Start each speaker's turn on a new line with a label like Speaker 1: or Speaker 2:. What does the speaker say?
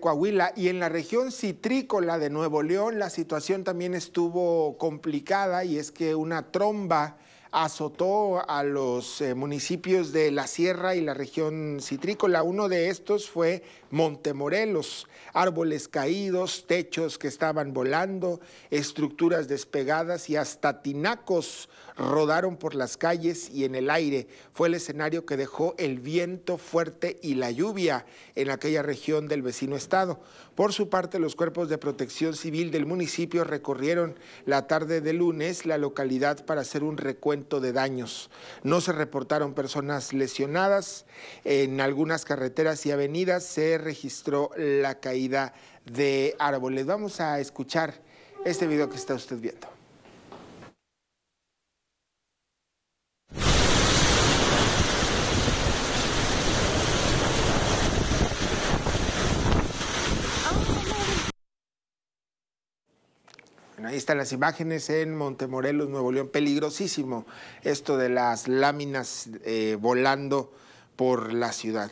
Speaker 1: Coahuila y en la región citrícola de Nuevo León la situación también estuvo complicada y es que una tromba azotó a los eh, municipios de la sierra y la región citrícola. Uno de estos fue Montemorelos, árboles caídos, techos que estaban volando, estructuras despegadas y hasta tinacos rodaron por las calles y en el aire. Fue el escenario que dejó el viento fuerte y la lluvia en aquella región del vecino estado. Por su parte, los cuerpos de protección civil del municipio recorrieron la tarde de lunes la localidad para hacer un recuento de daños. No se reportaron personas lesionadas. En algunas carreteras y avenidas se registró la caída de árboles. Vamos a escuchar este video que está usted viendo. ahí están las imágenes en Montemorelos, Nuevo León. Peligrosísimo esto de las láminas eh, volando por la ciudad.